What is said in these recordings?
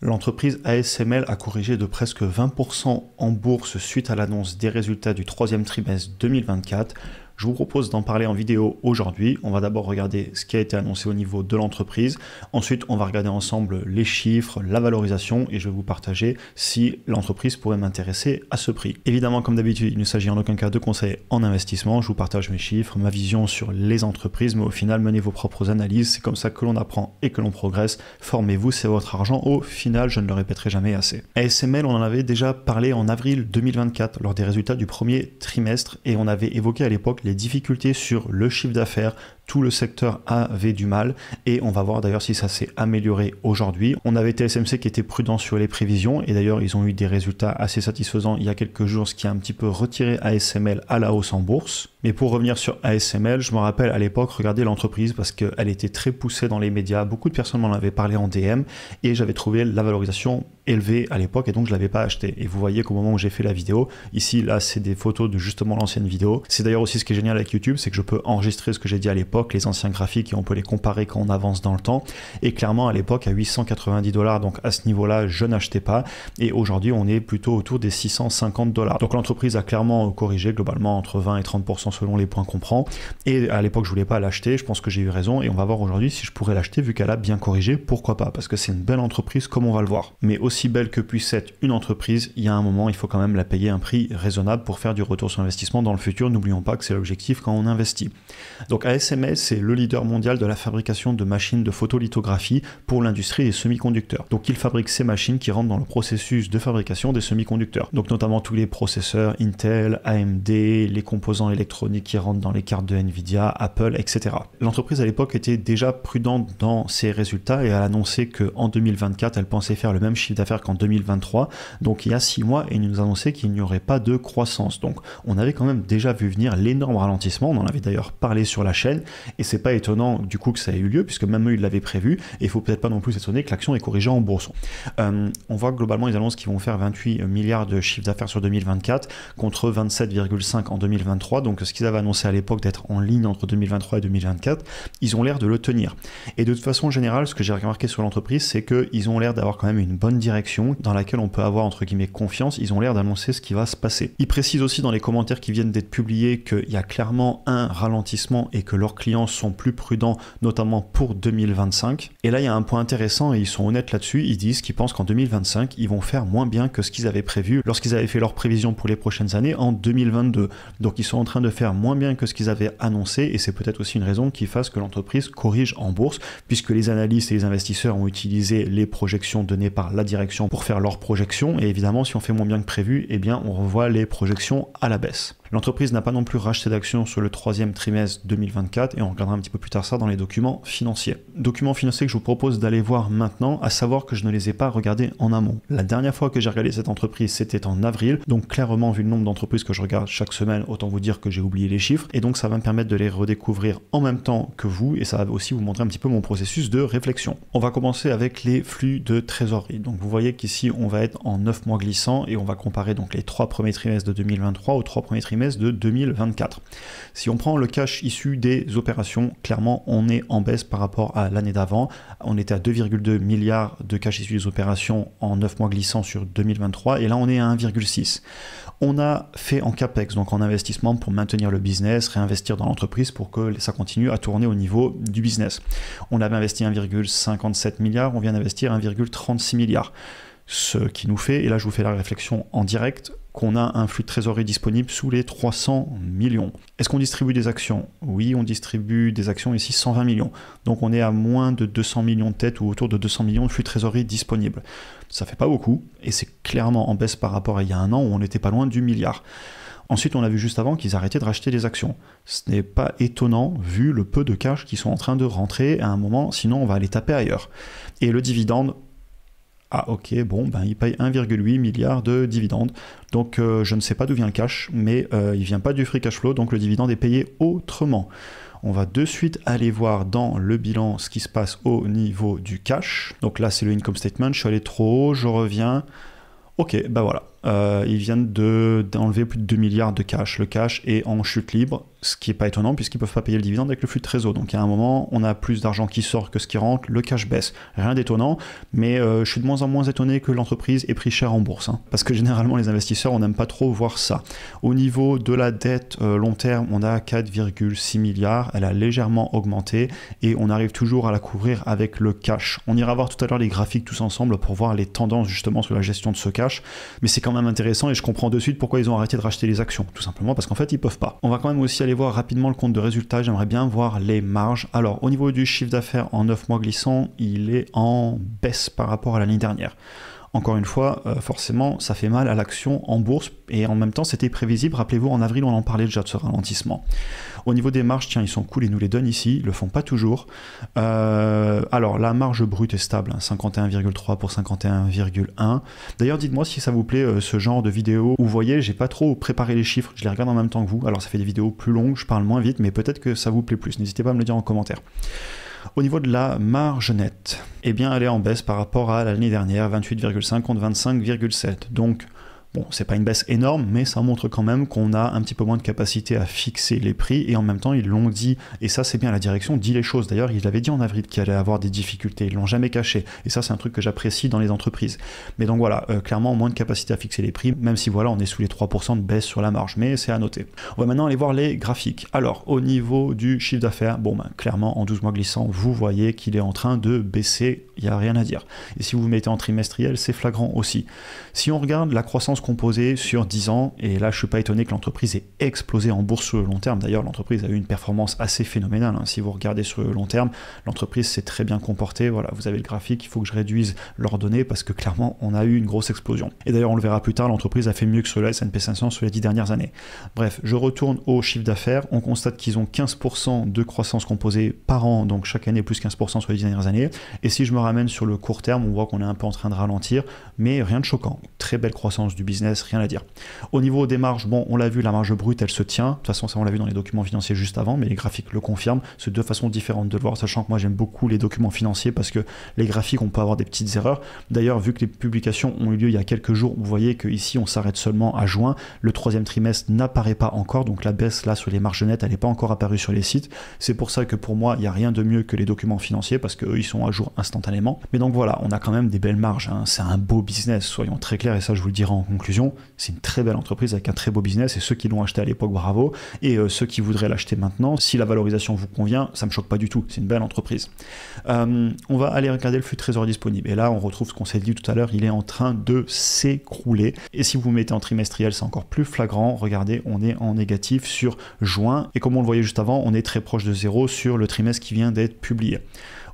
L'entreprise ASML a corrigé de presque 20% en bourse suite à l'annonce des résultats du troisième trimestre 2024, je vous propose d'en parler en vidéo aujourd'hui. On va d'abord regarder ce qui a été annoncé au niveau de l'entreprise. Ensuite, on va regarder ensemble les chiffres, la valorisation et je vais vous partager si l'entreprise pourrait m'intéresser à ce prix. Évidemment, comme d'habitude, il ne s'agit en aucun cas de conseils en investissement. Je vous partage mes chiffres, ma vision sur les entreprises, mais au final, menez vos propres analyses. C'est comme ça que l'on apprend et que l'on progresse. Formez-vous, c'est votre argent. Au final, je ne le répéterai jamais assez. ASML, on en avait déjà parlé en avril 2024 lors des résultats du premier trimestre et on avait évoqué à l'époque les difficultés sur le chiffre d'affaires, tout le secteur avait du mal et on va voir d'ailleurs si ça s'est amélioré aujourd'hui. On avait TSMC qui était prudent sur les prévisions et d'ailleurs ils ont eu des résultats assez satisfaisants il y a quelques jours, ce qui a un petit peu retiré ASML à la hausse en bourse. Mais pour revenir sur ASML, je me rappelle à l'époque regarder l'entreprise parce qu'elle était très poussée dans les médias, beaucoup de personnes m'en avaient parlé en DM et j'avais trouvé la valorisation élevée à l'époque et donc je l'avais pas acheté. Et vous voyez qu'au moment où j'ai fait la vidéo, ici là c'est des photos de justement l'ancienne vidéo. C'est d'ailleurs aussi ce qui est génial avec YouTube, c'est que je peux enregistrer ce que j'ai dit à l'époque les anciens graphiques, et on peut les comparer quand on avance dans le temps. Et clairement, à l'époque, à 890 dollars, donc à ce niveau-là, je n'achetais pas. Et aujourd'hui, on est plutôt autour des 650 dollars. Donc l'entreprise a clairement corrigé globalement entre 20 et 30% selon les points qu'on prend. Et à l'époque, je voulais pas l'acheter. Je pense que j'ai eu raison. Et on va voir aujourd'hui si je pourrais l'acheter vu qu'elle a bien corrigé. Pourquoi pas Parce que c'est une belle entreprise comme on va le voir. Mais aussi belle que puisse être une entreprise, il y a un moment, il faut quand même la payer un prix raisonnable pour faire du retour sur investissement dans le futur. N'oublions pas que c'est l'objectif quand on investit. Donc à ASML c'est le leader mondial de la fabrication de machines de photolithographie pour l'industrie des semi-conducteurs. Donc il fabrique ces machines qui rentrent dans le processus de fabrication des semi-conducteurs. Donc notamment tous les processeurs Intel, AMD, les composants électroniques qui rentrent dans les cartes de Nvidia, Apple, etc. L'entreprise à l'époque était déjà prudente dans ses résultats et a annoncé qu'en 2024, elle pensait faire le même chiffre d'affaires qu'en 2023, donc il y a six mois, et nous annonçait qu'il n'y aurait pas de croissance. Donc on avait quand même déjà vu venir l'énorme ralentissement, on en avait d'ailleurs parlé sur la chaîne, et c'est pas étonnant du coup que ça ait eu lieu, puisque même eux ils l'avaient prévu, et il faut peut-être pas non plus s'étonner que l'action est corrigée en bourse. Euh, on voit globalement ils annoncent qu'ils vont faire 28 milliards de chiffre d'affaires sur 2024 contre 27,5 en 2023, donc ce qu'ils avaient annoncé à l'époque d'être en ligne entre 2023 et 2024, ils ont l'air de le tenir. Et de toute façon général ce que j'ai remarqué sur l'entreprise, c'est qu'ils ont l'air d'avoir quand même une bonne direction dans laquelle on peut avoir entre guillemets confiance, ils ont l'air d'annoncer ce qui va se passer. Ils précisent aussi dans les commentaires qui viennent d'être publiés qu'il y a clairement un ralentissement et que leur sont plus prudents, notamment pour 2025. Et là, il y a un point intéressant et ils sont honnêtes là-dessus. Ils disent qu'ils pensent qu'en 2025, ils vont faire moins bien que ce qu'ils avaient prévu lorsqu'ils avaient fait leurs prévisions pour les prochaines années en 2022. Donc, ils sont en train de faire moins bien que ce qu'ils avaient annoncé et c'est peut-être aussi une raison qui fasse que l'entreprise corrige en bourse puisque les analystes et les investisseurs ont utilisé les projections données par la direction pour faire leurs projections. Et évidemment, si on fait moins bien que prévu, et eh bien, on revoit les projections à la baisse. L'entreprise n'a pas non plus racheté d'actions sur le troisième trimestre 2024 et on regardera un petit peu plus tard ça dans les documents financiers. Documents financiers que je vous propose d'aller voir maintenant, à savoir que je ne les ai pas regardés en amont. La dernière fois que j'ai regardé cette entreprise, c'était en avril, donc clairement, vu le nombre d'entreprises que je regarde chaque semaine, autant vous dire que j'ai oublié les chiffres, et donc ça va me permettre de les redécouvrir en même temps que vous, et ça va aussi vous montrer un petit peu mon processus de réflexion. On va commencer avec les flux de trésorerie. Donc vous voyez qu'ici, on va être en 9 mois glissants, et on va comparer donc les 3 premiers trimestres de 2023 aux 3 premiers trimestres de 2024. Si on prend le cash issu des opérations, clairement, on est en baisse par rapport à l'année d'avant. On était à 2,2 milliards de cash issus des opérations en 9 mois glissant sur 2023, et là on est à 1,6. On a fait en CAPEX, donc en investissement pour maintenir le business, réinvestir dans l'entreprise pour que ça continue à tourner au niveau du business. On avait investi 1,57 milliard, on vient d'investir 1,36 milliard. Ce qui nous fait, et là je vous fais la réflexion en direct, qu'on a un flux de trésorerie disponible sous les 300 millions. Est-ce qu'on distribue des actions Oui, on distribue des actions ici 120 millions. Donc on est à moins de 200 millions de têtes ou autour de 200 millions de flux de trésorerie disponible. Ça fait pas beaucoup et c'est clairement en baisse par rapport à il y a un an où on n'était pas loin du milliard. Ensuite, on a vu juste avant qu'ils arrêtaient de racheter des actions. Ce n'est pas étonnant vu le peu de cash qui sont en train de rentrer à un moment, sinon on va aller taper ailleurs. Et le dividende, ah ok, bon, ben, il paye 1,8 milliard de dividendes. Donc euh, je ne sais pas d'où vient le cash, mais il euh, il vient pas du free cash flow, donc le dividende est payé autrement. On va de suite aller voir dans le bilan ce qui se passe au niveau du cash. Donc là, c'est le income statement, je suis allé trop haut, je reviens. Ok, ben voilà, euh, ils viennent d'enlever plus de 2 milliards de cash. Le cash est en chute libre, ce qui n'est pas étonnant puisqu'ils ne peuvent pas payer le dividende avec le flux de trésor. Donc à un moment, on a plus d'argent qui sort que ce qui rentre, le cash baisse. Rien d'étonnant, mais euh, je suis de moins en moins étonné que l'entreprise ait pris cher en bourse. Hein, parce que généralement, les investisseurs, on n'aime pas trop voir ça. Au niveau de la dette euh, long terme, on a 4,6 milliards. Elle a légèrement augmenté et on arrive toujours à la couvrir avec le cash. On ira voir tout à l'heure les graphiques tous ensemble pour voir les tendances justement sur la gestion de ce cash. Mais c'est quand même intéressant et je comprends de suite pourquoi ils ont arrêté de racheter les actions. Tout simplement parce qu'en fait, ils peuvent pas. On va quand même aussi aller voir rapidement le compte de résultats J'aimerais bien voir les marges. Alors, au niveau du chiffre d'affaires en 9 mois glissant il est en baisse par rapport à l'année dernière. Encore une fois, euh, forcément, ça fait mal à l'action en bourse et en même temps, c'était prévisible. Rappelez-vous, en avril, on en parlait déjà de ce ralentissement. Au niveau des marges, tiens, ils sont cool, ils nous les donnent ici, ils le font pas toujours. Euh, alors, la marge brute est stable, 51,3 hein, pour 51,1. D'ailleurs, dites-moi si ça vous plaît euh, ce genre de vidéo. Vous voyez, j'ai pas trop préparé les chiffres, je les regarde en même temps que vous. Alors, ça fait des vidéos plus longues, je parle moins vite, mais peut-être que ça vous plaît plus. N'hésitez pas à me le dire en commentaire. Au niveau de la marge nette, eh bien, elle est en baisse par rapport à l'année dernière, 28,5 contre 25,7. Donc, Bon, c'est pas une baisse énorme, mais ça montre quand même qu'on a un petit peu moins de capacité à fixer les prix, et en même temps, ils l'ont dit, et ça c'est bien, la direction dit les choses. D'ailleurs, ils l'avaient dit en avril qu'il allait avoir des difficultés, ils l'ont jamais caché, et ça c'est un truc que j'apprécie dans les entreprises. Mais donc voilà, euh, clairement, moins de capacité à fixer les prix, même si voilà, on est sous les 3% de baisse sur la marge, mais c'est à noter. On va maintenant aller voir les graphiques. Alors, au niveau du chiffre d'affaires, bon, ben, clairement, en 12 mois glissant, vous voyez qu'il est en train de baisser il n'y a rien à dire. Et si vous mettez en trimestriel, c'est flagrant aussi. Si on regarde la croissance composée sur 10 ans, et là je suis pas étonné que l'entreprise ait explosé en bourse sur le long terme, d'ailleurs l'entreprise a eu une performance assez phénoménale, hein. si vous regardez sur le long terme, l'entreprise s'est très bien comportée, voilà, vous avez le graphique, il faut que je réduise leurs données parce que clairement on a eu une grosse explosion. Et d'ailleurs on le verra plus tard, l'entreprise a fait mieux que cela, S&P 500 sur les dix dernières années. Bref, je retourne au chiffre d'affaires, on constate qu'ils ont 15% de croissance composée par an, donc chaque année plus 15% sur les 10 dernières années, et si je me sur le court terme, on voit qu'on est un peu en train de ralentir, mais rien de choquant. Très belle croissance du business, rien à dire. Au niveau des marges, bon, on l'a vu, la marge brute, elle se tient. De toute façon, ça, on l'a vu dans les documents financiers juste avant, mais les graphiques le confirment. C'est deux façons différentes de le voir, sachant que moi, j'aime beaucoup les documents financiers parce que les graphiques, on peut avoir des petites erreurs. D'ailleurs, vu que les publications ont eu lieu il y a quelques jours, vous voyez que ici on s'arrête seulement à juin. Le troisième trimestre n'apparaît pas encore, donc la baisse là sur les marges nettes, elle n'est pas encore apparue sur les sites. C'est pour ça que pour moi, il n'y a rien de mieux que les documents financiers parce qu'eux, ils sont à jour instantané mais donc voilà, on a quand même des belles marges. Hein. C'est un beau business, soyons très clairs, et ça je vous le dirai en conclusion. C'est une très belle entreprise avec un très beau business, et ceux qui l'ont acheté à l'époque, bravo. Et euh, ceux qui voudraient l'acheter maintenant, si la valorisation vous convient, ça me choque pas du tout. C'est une belle entreprise. Euh, on va aller regarder le flux de trésor disponible. Et là, on retrouve ce qu'on s'est dit tout à l'heure, il est en train de s'écrouler. Et si vous mettez en trimestriel, c'est encore plus flagrant. Regardez, on est en négatif sur juin. Et comme on le voyait juste avant, on est très proche de zéro sur le trimestre qui vient d'être publié.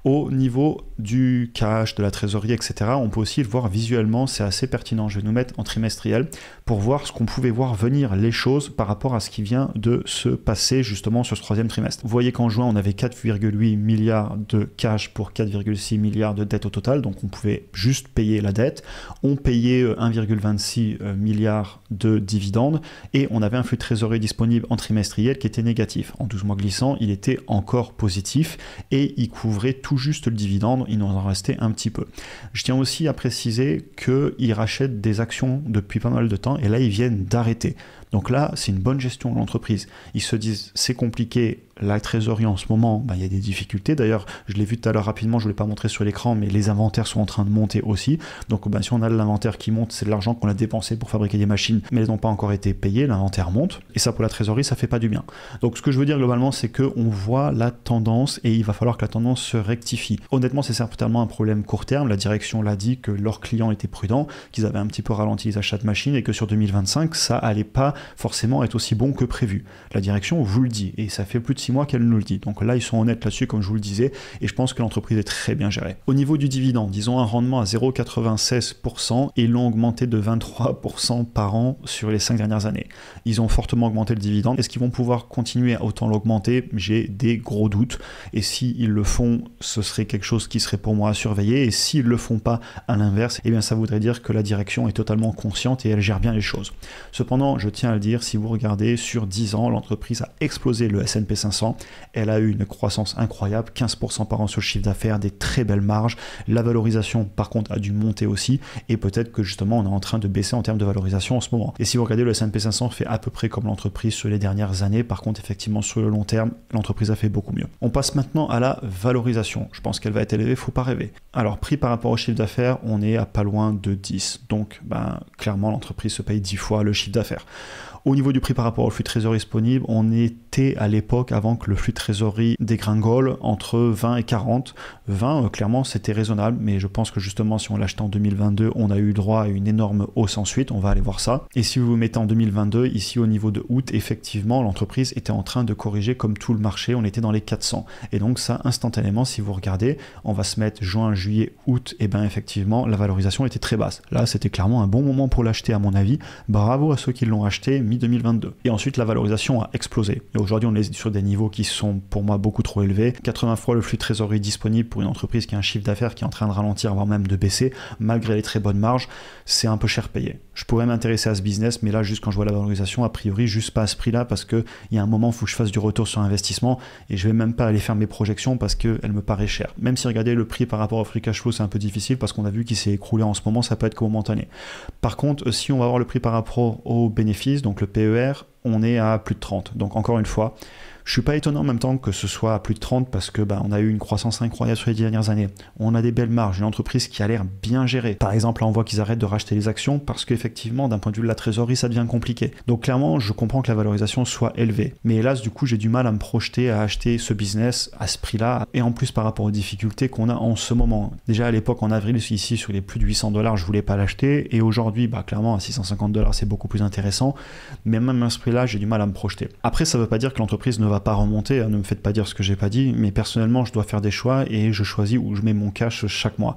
Au niveau du cash, de la trésorerie, etc., on peut aussi le voir visuellement, c'est assez pertinent. Je vais nous mettre en trimestriel pour voir ce qu'on pouvait voir venir les choses par rapport à ce qui vient de se passer justement sur ce troisième trimestre. Vous voyez qu'en juin, on avait 4,8 milliards de cash pour 4,6 milliards de dettes au total, donc on pouvait juste payer la dette. On payait 1,26 euh, euh, milliards de dividendes et on avait un flux de trésorerie disponible en trimestriel qui était négatif. En 12 mois glissant, il était encore positif et il couvrait tout juste le dividende, il nous en restait un petit peu. Je tiens aussi à préciser qu'ils rachètent des actions depuis pas mal de temps et là ils viennent d'arrêter. Donc là, c'est une bonne gestion de l'entreprise. Ils se disent, c'est compliqué, la trésorerie en ce moment, bah, il y a des difficultés. D'ailleurs, je l'ai vu tout à l'heure rapidement, je ne l'ai pas montré sur l'écran, mais les inventaires sont en train de monter aussi. Donc bah, si on a de l'inventaire qui monte, c'est de l'argent qu'on a dépensé pour fabriquer des machines, mais elles n'ont pas encore été payées, l'inventaire monte. Et ça, pour la trésorerie, ça ne fait pas du bien. Donc ce que je veux dire globalement, c'est qu'on voit la tendance et il va falloir que la tendance se rectifie. Honnêtement, c'est certainement un problème court terme. La direction l'a dit que leurs clients étaient prudents, qu'ils avaient un petit peu ralenti les achats de machines et que sur 2025, ça allait pas forcément est aussi bon que prévu. La direction vous le dit, et ça fait plus de 6 mois qu'elle nous le dit. Donc là, ils sont honnêtes là-dessus, comme je vous le disais, et je pense que l'entreprise est très bien gérée. Au niveau du dividende, ils ont un rendement à 0,96% et l'ont augmenté de 23% par an sur les 5 dernières années. Ils ont fortement augmenté le dividende. Est-ce qu'ils vont pouvoir continuer à autant l'augmenter J'ai des gros doutes. Et s'ils le font, ce serait quelque chose qui serait pour moi à surveiller. Et s'ils le font pas, à l'inverse, eh bien ça voudrait dire que la direction est totalement consciente et elle gère bien les choses. Cependant, je tiens à dire, si vous regardez sur 10 ans, l'entreprise a explosé le S&P 500, elle a eu une croissance incroyable, 15% par an sur le chiffre d'affaires, des très belles marges, la valorisation par contre a dû monter aussi, et peut-être que justement on est en train de baisser en termes de valorisation en ce moment. Et si vous regardez le S&P 500 fait à peu près comme l'entreprise sur les dernières années, par contre effectivement sur le long terme, l'entreprise a fait beaucoup mieux. On passe maintenant à la valorisation, je pense qu'elle va être élevée, faut pas rêver. Alors prix par rapport au chiffre d'affaires, on est à pas loin de 10, donc ben, clairement l'entreprise se paye 10 fois le chiffre d'affaires. Au niveau du prix par rapport au flux trésor disponible, on est à l'époque, avant que le flux de trésorerie dégringole, entre 20 et 40. 20, euh, clairement, c'était raisonnable, mais je pense que justement, si on l'achetait en 2022, on a eu droit à une énorme hausse ensuite. On va aller voir ça. Et si vous vous mettez en 2022, ici au niveau de août, effectivement, l'entreprise était en train de corriger comme tout le marché. On était dans les 400. Et donc, ça, instantanément, si vous regardez, on va se mettre juin, juillet, août, et eh ben effectivement, la valorisation était très basse. Là, c'était clairement un bon moment pour l'acheter, à mon avis. Bravo à ceux qui l'ont acheté mi-2022. Et ensuite, la valorisation a explosé. Et Aujourd'hui, on est sur des niveaux qui sont pour moi beaucoup trop élevés. 80 fois le flux de trésorerie disponible pour une entreprise qui a un chiffre d'affaires qui est en train de ralentir, voire même de baisser, malgré les très bonnes marges, c'est un peu cher payé. Je pourrais m'intéresser à ce business, mais là, juste quand je vois la valorisation, a priori, juste pas à ce prix-là, parce qu'il y a un moment, il faut que je fasse du retour sur investissement, et je vais même pas aller faire mes projections parce qu'elle me paraît chère. Même si regardez le prix par rapport au free cash flow, c'est un peu difficile parce qu'on a vu qu'il s'est écroulé en ce moment, ça peut être qu'au momentané. Par contre, si on va voir le prix par rapport aux bénéfices, donc le PER, on est à plus de 30. Donc encore une fois, je suis pas étonnant en même temps que ce soit à plus de 30 parce que bah, on a eu une croissance incroyable sur les dernières années. On a des belles marges, une entreprise qui a l'air bien gérée. Par exemple, là, on voit qu'ils arrêtent de racheter les actions parce qu'effectivement, d'un point de vue de la trésorerie, ça devient compliqué. Donc clairement, je comprends que la valorisation soit élevée. Mais hélas, du coup, j'ai du mal à me projeter à acheter ce business à ce prix-là et en plus par rapport aux difficultés qu'on a en ce moment. Déjà à l'époque, en avril, ici sur les plus de 800 dollars, je voulais pas l'acheter et aujourd'hui, bah, clairement, à 650 dollars, c'est beaucoup plus intéressant. Mais même à ce prix-là, j'ai du mal à me projeter. Après, ça veut pas dire que l'entreprise ne va pas remonter, hein, ne me faites pas dire ce que j'ai pas dit, mais personnellement, je dois faire des choix et je choisis où je mets mon cash chaque mois.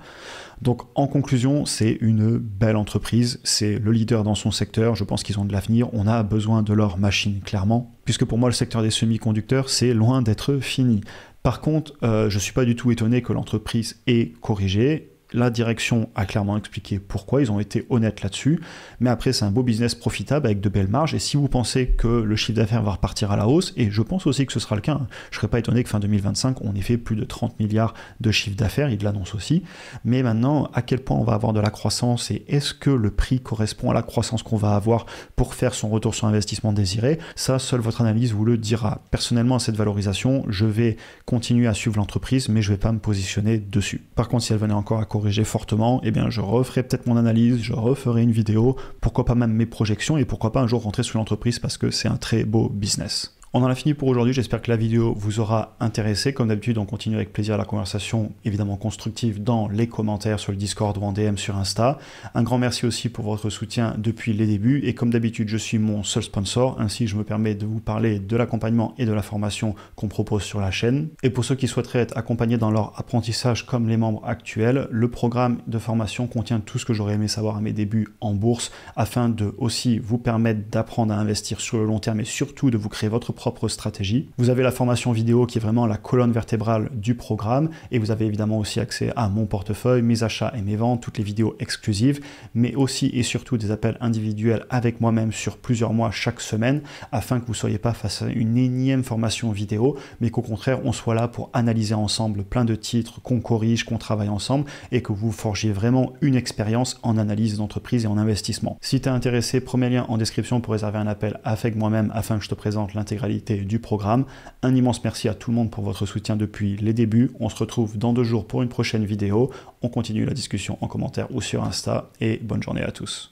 Donc en conclusion, c'est une belle entreprise, c'est le leader dans son secteur, je pense qu'ils ont de l'avenir, on a besoin de leur machine clairement, puisque pour moi le secteur des semi-conducteurs, c'est loin d'être fini. Par contre, euh, je suis pas du tout étonné que l'entreprise ait corrigé la direction a clairement expliqué pourquoi, ils ont été honnêtes là-dessus. Mais après, c'est un beau business profitable avec de belles marges. Et si vous pensez que le chiffre d'affaires va repartir à la hausse, et je pense aussi que ce sera le cas, hein. je ne serais pas étonné que fin 2025, on ait fait plus de 30 milliards de chiffre d'affaires, ils l'annoncent aussi. Mais maintenant, à quel point on va avoir de la croissance et est-ce que le prix correspond à la croissance qu'on va avoir pour faire son retour sur investissement désiré Ça, seule votre analyse vous le dira. Personnellement, à cette valorisation, je vais continuer à suivre l'entreprise, mais je ne vais pas me positionner dessus. Par contre, si elle venait encore à corriger fortement, et eh bien je referai peut-être mon analyse, je referai une vidéo, pourquoi pas même mes projections et pourquoi pas un jour rentrer sur l'entreprise parce que c'est un très beau business. On en a fini pour aujourd'hui, j'espère que la vidéo vous aura intéressé. Comme d'habitude, on continue avec plaisir la conversation, évidemment constructive, dans les commentaires sur le Discord ou en DM sur Insta. Un grand merci aussi pour votre soutien depuis les débuts, et comme d'habitude, je suis mon seul sponsor, ainsi je me permets de vous parler de l'accompagnement et de la formation qu'on propose sur la chaîne. Et pour ceux qui souhaiteraient être accompagnés dans leur apprentissage comme les membres actuels, le programme de formation contient tout ce que j'aurais aimé savoir à mes débuts en bourse, afin de aussi vous permettre d'apprendre à investir sur le long terme et surtout de vous créer votre propre stratégie. Vous avez la formation vidéo qui est vraiment la colonne vertébrale du programme et vous avez évidemment aussi accès à mon portefeuille, mes achats et mes ventes, toutes les vidéos exclusives, mais aussi et surtout des appels individuels avec moi-même sur plusieurs mois chaque semaine afin que vous soyez pas face à une énième formation vidéo, mais qu'au contraire on soit là pour analyser ensemble plein de titres, qu'on corrige, qu'on travaille ensemble et que vous forgiez vraiment une expérience en analyse d'entreprise et en investissement. Si tu es intéressé, premier lien en description pour réserver un appel avec moi-même afin que je te présente l'intégration du programme. Un immense merci à tout le monde pour votre soutien depuis les débuts. On se retrouve dans deux jours pour une prochaine vidéo. On continue la discussion en commentaire ou sur Insta et bonne journée à tous.